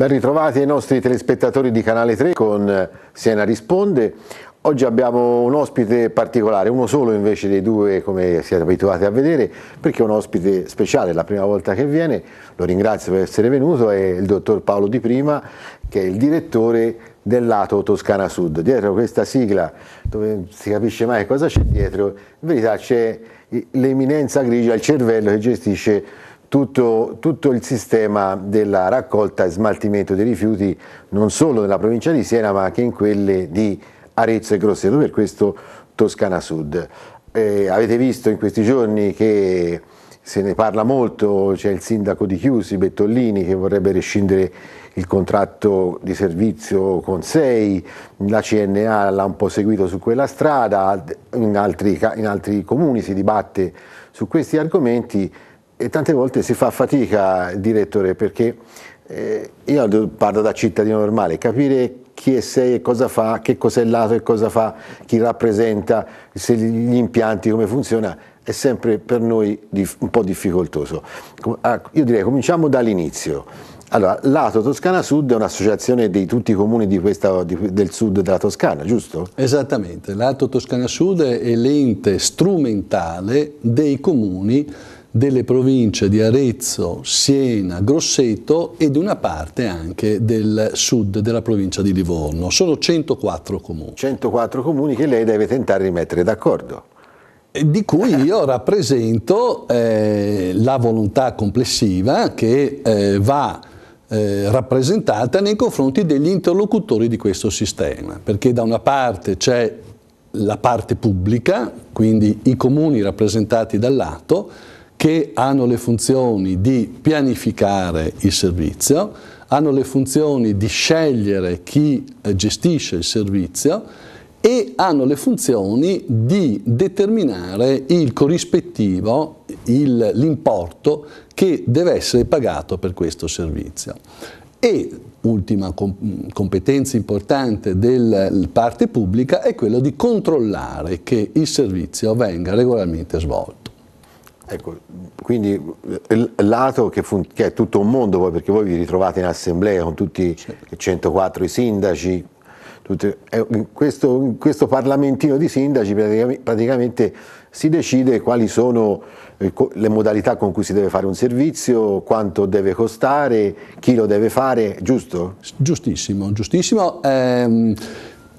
Ben ritrovati ai nostri telespettatori di Canale 3 con eh, Siena Risponde. Oggi abbiamo un ospite particolare, uno solo invece dei due come siete abituati a vedere, perché è un ospite speciale, è la prima volta che viene, lo ringrazio per essere venuto, è il dottor Paolo Di Prima che è il direttore del lato Toscana Sud. Dietro questa sigla, dove si capisce mai cosa c'è dietro, in verità c'è l'eminenza grigia, il cervello che gestisce tutto, tutto, il sistema della raccolta e smaltimento dei rifiuti non solo nella provincia di Siena ma anche in quelle di Arezzo e Grosseto, per questo Toscana Sud. Eh, avete visto in questi giorni che se ne parla molto, c'è il sindaco di Chiusi, Bettollini, che vorrebbe rescindere il contratto di servizio con Sei, la CNA l'ha un po' seguito su quella strada, in altri, in altri comuni si dibatte su questi argomenti e tante volte si fa fatica, direttore, perché eh, io parlo da cittadino normale, capire chi è sei e cosa fa, che cos'è l'ATO e cosa fa, chi rappresenta, se gli impianti, come funziona, è sempre per noi un po' difficoltoso. Ah, io direi cominciamo dall'inizio. Allora, l'ATO Toscana Sud è un'associazione di tutti i comuni di questa, di, del sud della Toscana, giusto? Esattamente, l'ATO Toscana Sud è l'ente strumentale dei comuni delle province di Arezzo, Siena, Grosseto e di una parte anche del sud della provincia di Livorno. Sono 104 comuni. 104 comuni che lei deve tentare di mettere d'accordo. Di cui io rappresento eh, la volontà complessiva che eh, va eh, rappresentata nei confronti degli interlocutori di questo sistema, perché da una parte c'è la parte pubblica, quindi i comuni rappresentati dall'atto, che hanno le funzioni di pianificare il servizio, hanno le funzioni di scegliere chi eh, gestisce il servizio e hanno le funzioni di determinare il corrispettivo, l'importo che deve essere pagato per questo servizio. E ultima competenza importante della parte pubblica è quella di controllare che il servizio venga regolarmente svolto. Ecco, quindi il lato che, che, è tutto un mondo poi, perché voi vi ritrovate in assemblea con tutti i 104 i sindaci, tutti, questo, in questo parlamentino di sindaci praticamente, praticamente si decide quali sono eh, le modalità con cui si deve fare un servizio, quanto deve costare, chi lo deve fare, giusto? Giustissimo, giustissimo. Ehm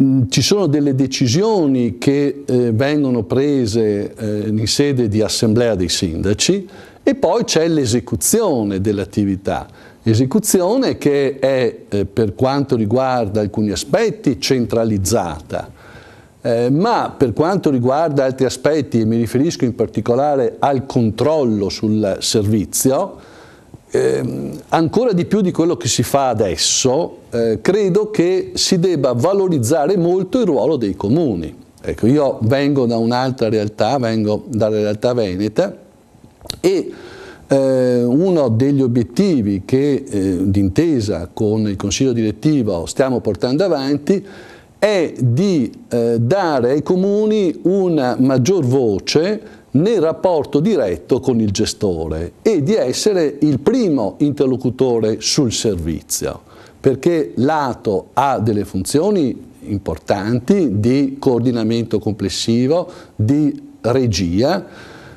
Mm, ci sono delle decisioni che eh, vengono prese eh, in sede di assemblea dei sindaci e poi c'è l'esecuzione dell'attività. Esecuzione che è, eh, per quanto riguarda alcuni aspetti, centralizzata, eh, ma per quanto riguarda altri aspetti, e mi riferisco in particolare al controllo sul servizio, eh, ancora di più di quello che si fa adesso, eh, credo che si debba valorizzare molto il ruolo dei comuni. Ecco, io vengo da un'altra realtà, vengo dalla realtà veneta e eh, uno degli obiettivi che eh, d'intesa con il Consiglio direttivo stiamo portando avanti è di eh, dare ai comuni una maggior voce nel rapporto diretto con il gestore e di essere il primo interlocutore sul servizio, perché l'ATO ha delle funzioni importanti di coordinamento complessivo, di regia,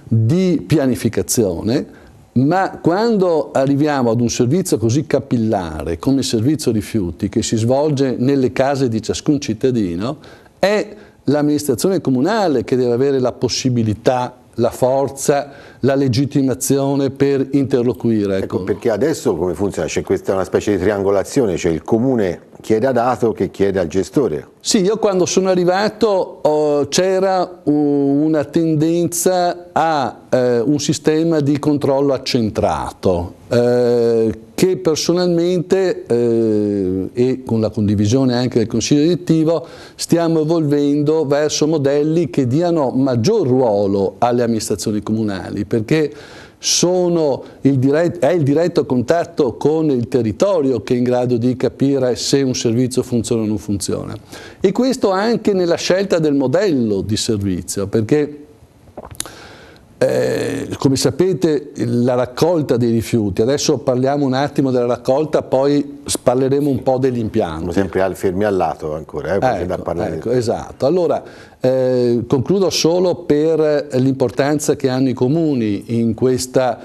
di pianificazione, ma quando arriviamo ad un servizio così capillare come il servizio rifiuti che si svolge nelle case di ciascun cittadino, è l'amministrazione comunale che deve avere la possibilità la forza, la legittimazione per interloquire. Ecco. ecco. perché adesso come funziona? C'è questa una specie di triangolazione, cioè il comune chiede a Dato che chiede al gestore. Sì, io quando sono arrivato oh, c'era una tendenza a eh, un sistema di controllo accentrato eh, che personalmente eh, e con la condivisione anche del Consiglio direttivo stiamo evolvendo verso modelli che diano maggior ruolo alle amministrazioni comunali perché il diretto, è il diretto contatto con il territorio che è in grado di capire se un servizio funziona o non funziona. E questo anche nella scelta del modello di servizio, perché eh, come sapete la raccolta dei rifiuti, adesso parliamo un attimo della raccolta, poi parleremo un po' dell'impianto. impianti. Sempre al fermi al lato ancora, eh, ecco, ecco, esatto, allora eh, concludo solo per l'importanza che hanno i comuni in questa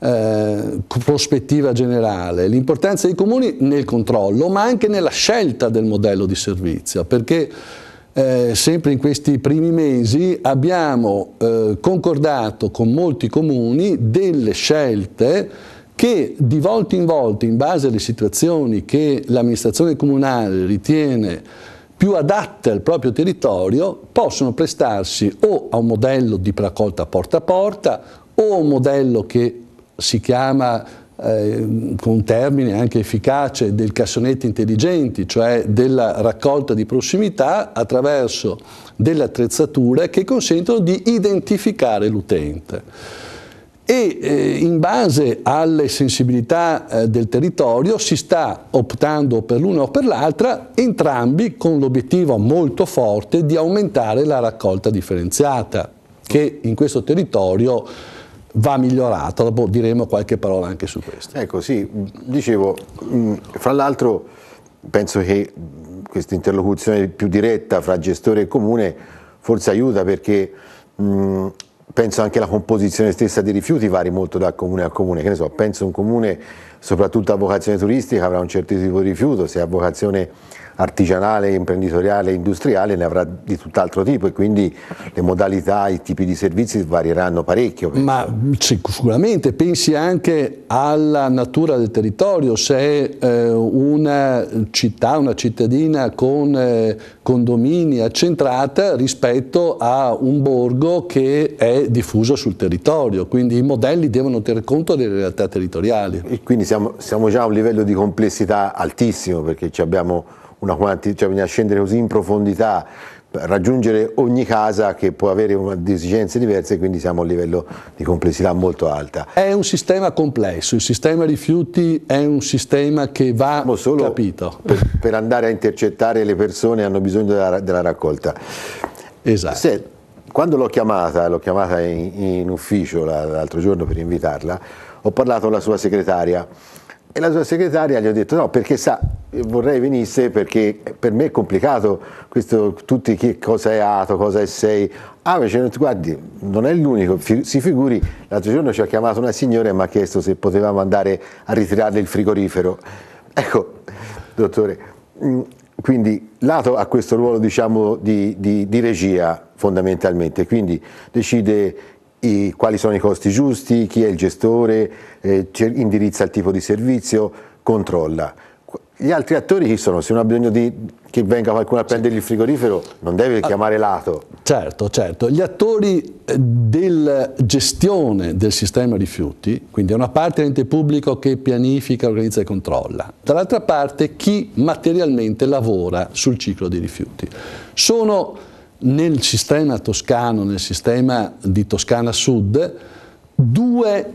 eh, prospettiva generale, l'importanza dei comuni nel controllo ma anche nella scelta del modello di servizio, perché eh, sempre in questi primi mesi abbiamo eh, concordato con molti comuni delle scelte che di volta in volta, in base alle situazioni che l'amministrazione comunale ritiene più adatte al proprio territorio, possono prestarsi o a un modello di raccolta porta a porta o a un modello che si chiama eh, con termine anche efficace, del cassonetto intelligenti, cioè della raccolta di prossimità attraverso delle attrezzature che consentono di identificare l'utente. E eh, in base alle sensibilità eh, del territorio si sta optando per l'una o per l'altra, entrambi con l'obiettivo molto forte di aumentare la raccolta differenziata, che in questo territorio va migliorata, dopo diremo qualche parola anche su questo. Ecco, sì, dicevo, mm, fra l'altro penso che questa interlocuzione più diretta fra gestore e comune forse aiuta perché mh, mm, penso anche la composizione stessa dei rifiuti vari molto da comune a comune, che ne so, penso un comune soprattutto a vocazione turistica avrà un certo tipo di rifiuto, se ha vocazione artigianale, imprenditoriale, e industriale ne avrà di tutt'altro tipo e quindi le modalità, i tipi di servizi varieranno parecchio. Penso. Ma sicuramente pensi anche alla natura del territorio, se è eh, una città, una cittadina con eh, condomini accentrata rispetto a un borgo che è diffuso sul territorio, quindi i modelli devono tenere conto delle realtà territoriali. E quindi siamo, siamo già a un livello di complessità altissimo perché ci abbiamo una quantità, cioè bisogna scendere così in profondità, raggiungere ogni casa che può avere esigenze diverse e quindi siamo a un livello di complessità molto alta. È un sistema complesso, il sistema rifiuti è un sistema che va capito. Per, per, andare a intercettare le persone hanno bisogno della, della raccolta. Esatto. Se, quando l'ho chiamata, l'ho chiamata in, in ufficio l'altro giorno per invitarla, ho parlato con la sua segretaria e la sua segretaria gli ha detto no, perché sa, vorrei venisse perché per me è complicato questo, tutti che cosa è Ato, cosa è Sei. Ah, invece, guardi, non è l'unico, si figuri, l'altro giorno ci ha chiamato una signora e mi ha chiesto se potevamo andare a ritirarle il frigorifero. Ecco, dottore, mm, quindi l'Ato ha questo ruolo diciamo, di, di, di regia fondamentalmente, quindi decide i, quali sono i costi giusti, chi è il gestore, eh, indirizza il tipo di servizio, controlla. Gli altri attori chi sono? Se uno ha bisogno di, che venga qualcuno a prendergli il frigorifero, non deve ah. chiamare lato. Certo, certo. Gli attori eh, della gestione del sistema rifiuti, quindi è una parte l'ente pubblico che pianifica, organizza e controlla, dall'altra parte chi materialmente lavora sul ciclo dei rifiuti. Sono nel sistema toscano, nel sistema di Toscana Sud, due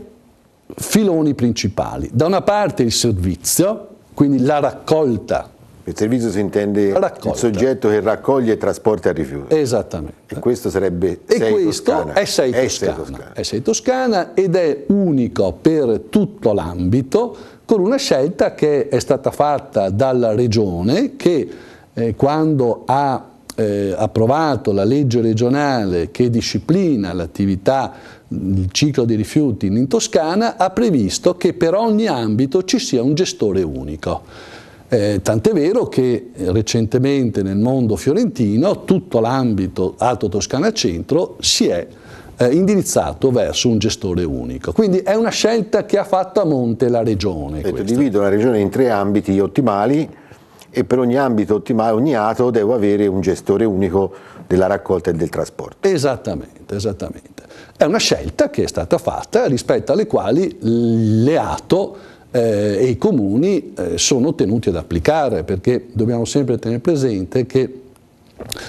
filoni principali. Da una parte il servizio, quindi la raccolta. Il servizio si intende raccolta. il soggetto che raccoglie e trasporta rifiuti. Esattamente. E questo sarebbe e sei questo Toscana. è 6 Toscana. Toscana. È 6 Toscana ed è unico per tutto l'ambito con una scelta che è stata fatta dalla regione che eh, quando ha eh, approvato la legge regionale che disciplina l'attività, il ciclo dei rifiuti in Toscana, ha previsto che per ogni ambito ci sia un gestore unico. Eh, tant'è vero che recentemente nel mondo fiorentino tutto l'ambito Alto Toscana Centro si è eh, indirizzato verso un gestore unico. Quindi è una scelta che ha fatto a monte la regione. Divido la regione in tre ambiti ottimali, e per ogni ambito ottimale, ogni ato devo avere un gestore unico della raccolta e del trasporto. Esattamente, esattamente. È una scelta che è stata fatta rispetto alle quali le ato eh, e i comuni eh, sono tenuti ad applicare, perché dobbiamo sempre tenere presente che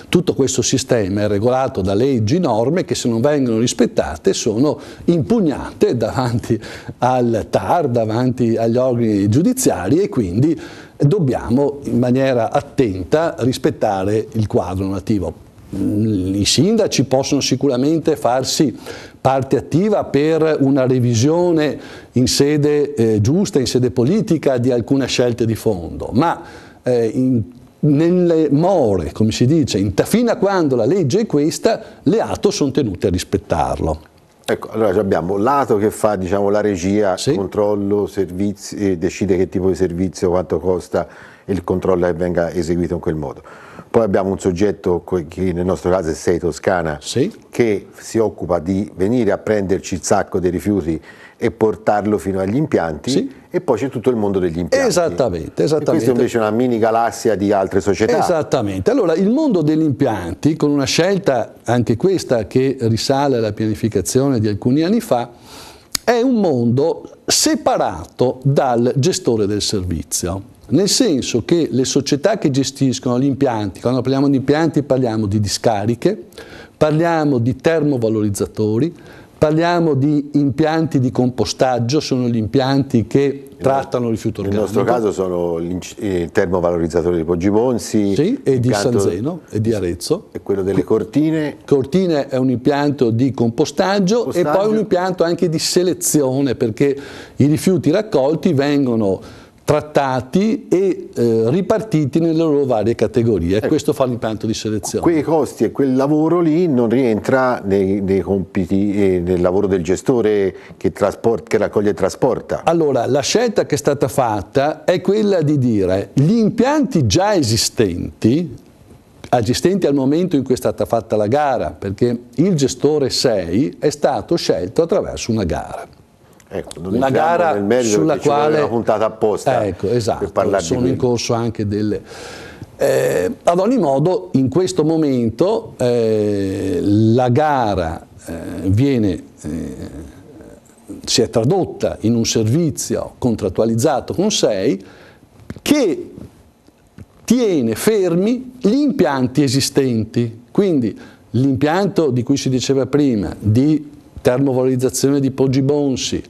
tutto questo sistema è regolato da leggi, norme che se non vengono rispettate sono impugnate davanti al TAR, davanti agli organi giudiziari e quindi dobbiamo in maniera attenta rispettare il quadro normativo. Mm, I sindaci possono sicuramente farsi parte attiva per una revisione in sede eh, giusta, in sede politica di alcune scelte di fondo, ma eh, in nelle more, come si dice, fino a quando la legge è questa, le ATO sono tenute a rispettarlo. Ecco, allora abbiamo l'ATO che fa diciamo, la regia, sì. controllo, servizi, decide che tipo di servizio, quanto costa il controllo che venga eseguito in quel modo. Poi abbiamo un soggetto che nel nostro caso è Sei Toscana sì. che si occupa di venire a prenderci il sacco dei rifiuti e portarlo fino agli impianti sì. e poi c'è tutto il mondo degli impianti. Esattamente, esattamente. E invece è una mini galassia di altre società. Esattamente. Allora, il mondo degli impianti, con una scelta anche questa che risale alla pianificazione di alcuni anni fa, è un mondo separato dal gestore del servizio nel senso che le società che gestiscono gli impianti, quando parliamo di impianti parliamo di discariche, parliamo di termovalorizzatori, Parliamo di impianti di compostaggio, sono gli impianti che trattano il rifiuto organico. Nel nostro caso sono il termovalorizzatore di Poggi Monsi sì, e di San Zeno e di Arezzo. E quello delle cortine? Cortine è un impianto di compostaggio, compostaggio. e poi un impianto anche di selezione perché i rifiuti raccolti vengono trattati e eh, ripartiti nelle loro varie categorie. Ecco. Questo fa l'impianto di selezione. Quei costi e quel lavoro lì non rientra nei, nei compiti, e eh, nel lavoro del gestore che, trasport, che raccoglie e trasporta. Allora, la scelta che è stata fatta è quella di dire gli impianti già esistenti, esistenti al momento in cui è stata fatta la gara, perché il gestore 6 è stato scelto attraverso una gara. Ecco, una gara sulla quale una puntata apposta ecco, esatto, sono in corso anche delle eh, ad ogni modo in questo momento eh, la gara eh, viene eh, si è tradotta in un servizio contrattualizzato con SEI che tiene fermi gli impianti esistenti quindi l'impianto di cui si diceva prima di termovalorizzazione di Poggi Bonsi,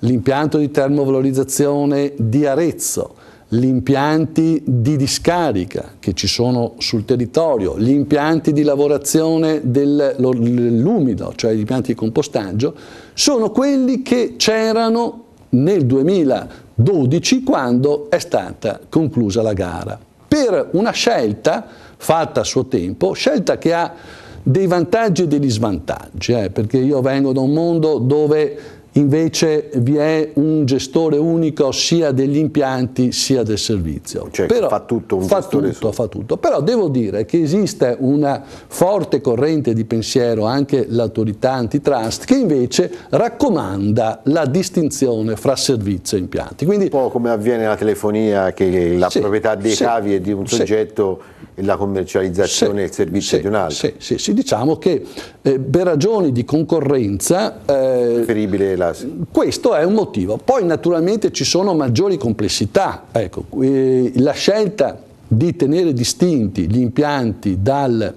l'impianto di termovalorizzazione di Arezzo, gli impianti di discarica che ci sono sul territorio, gli impianti di lavorazione dell'umido, cioè gli impianti di compostaggio, sono quelli che c'erano nel 2012 quando è stata conclusa la gara. Per una scelta fatta a suo tempo, scelta che ha dei vantaggi e degli svantaggi, eh, perché io vengo da un mondo dove invece vi è un gestore unico sia degli impianti sia del servizio. Cioè Però, fa tutto un fa gestore tutto, fa tutto. Però devo dire che esiste una forte corrente di pensiero, anche l'autorità antitrust, che invece raccomanda la distinzione fra servizio e impianti. Quindi, un po' come avviene la telefonia, che la sì, proprietà dei sì, cavi è di un sì. soggetto la commercializzazione e il servizio sì, di un altro. Sì, sì, sì diciamo che eh, per ragioni di concorrenza eh, la... questo è un motivo. Poi naturalmente ci sono maggiori complessità, ecco, eh, la scelta di tenere distinti gli impianti dal,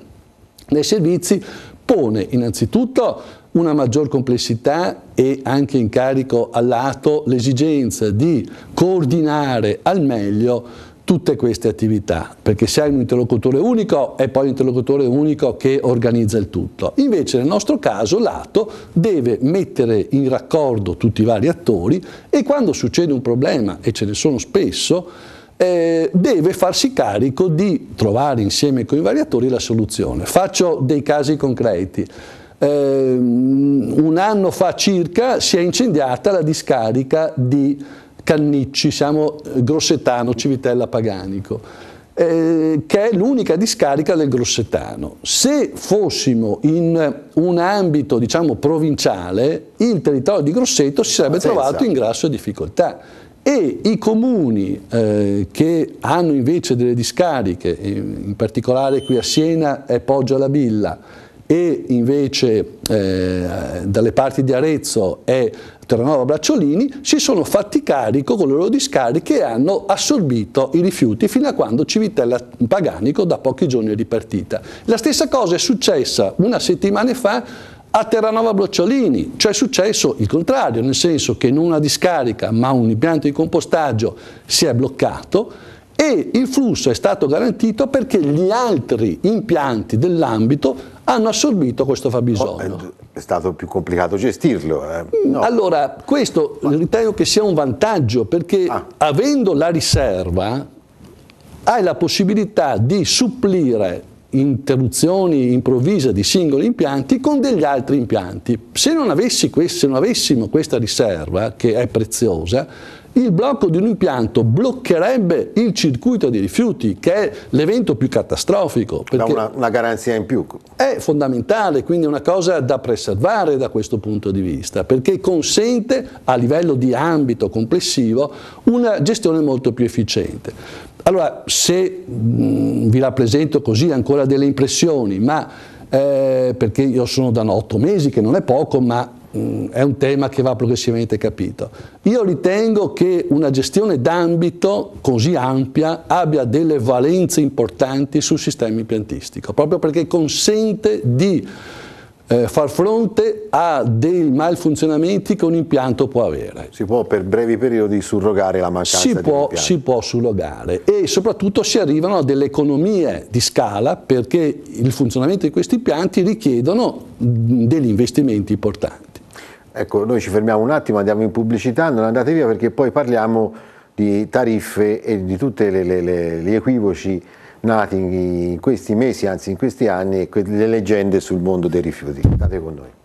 dai servizi pone innanzitutto una maggior complessità e anche in carico all'atto l'esigenza di coordinare al meglio tutte queste attività, perché se hai un interlocutore unico è poi l'interlocutore unico che organizza il tutto. Invece nel nostro caso l'atto deve mettere in raccordo tutti i vari attori e quando succede un problema, e ce ne sono spesso, eh, deve farsi carico di trovare insieme con i vari attori la soluzione. Faccio dei casi concreti. Eh, un anno fa circa si è incendiata la discarica di Cannicci, siamo eh, Grossetano, Civitella Paganico. Eh, che è l'unica discarica del Grossetano. Se fossimo in un ambito diciamo, provinciale, il territorio di Grosseto si sarebbe Senza. trovato in grasse difficoltà e i comuni eh, che hanno invece delle discariche, eh, in particolare qui a Siena è Poggio alla Billa, e invece eh, dalle parti di Arezzo e Terranova Bracciolini si sono fatti carico con le loro discariche e hanno assorbito i rifiuti fino a quando Civitella Paganico da pochi giorni è ripartita. La stessa cosa è successa una settimana fa a Terranova Bracciolini, cioè è successo il contrario, nel senso che non una discarica ma un impianto di compostaggio si è bloccato e il flusso è stato garantito perché gli altri impianti dell'ambito hanno assorbito questo fabbisogno. Oh, è stato più complicato gestirlo. Eh. No. Mm, allora, questo Ma... ritengo che sia un vantaggio perché ah. avendo la riserva hai la possibilità di supplire interruzioni improvvise di singoli impianti con degli altri impianti. Se non, avessi, se non avessimo questa riserva, che è preziosa, il blocco di un impianto bloccherebbe il circuito dei rifiuti, che è l'evento più catastrofico. Da una, una garanzia in più. È fondamentale, quindi è una cosa da preservare da questo punto di vista, perché consente a livello di ambito complessivo una gestione molto più efficiente. Allora, se mh, vi rappresento così ancora delle impressioni, ma eh, perché io sono da otto mesi, che non è poco, ma Mm, è un tema che va progressivamente capito. Io ritengo che una gestione d'ambito così ampia abbia delle valenze importanti sul sistema impiantistico, proprio perché consente di eh, far fronte a dei malfunzionamenti che un impianto può avere. Si può per brevi periodi surrogare la mancanza si di può, Si può surrogare e soprattutto si arrivano a delle economie di scala perché il funzionamento di questi impianti richiedono mm, degli investimenti importanti. Ecco, noi ci fermiamo un attimo, andiamo in pubblicità, non andate via perché poi parliamo di tariffe e di tutti gli equivoci nati in questi mesi, anzi in questi anni, e le leggende sul mondo dei rifiuti. State con noi.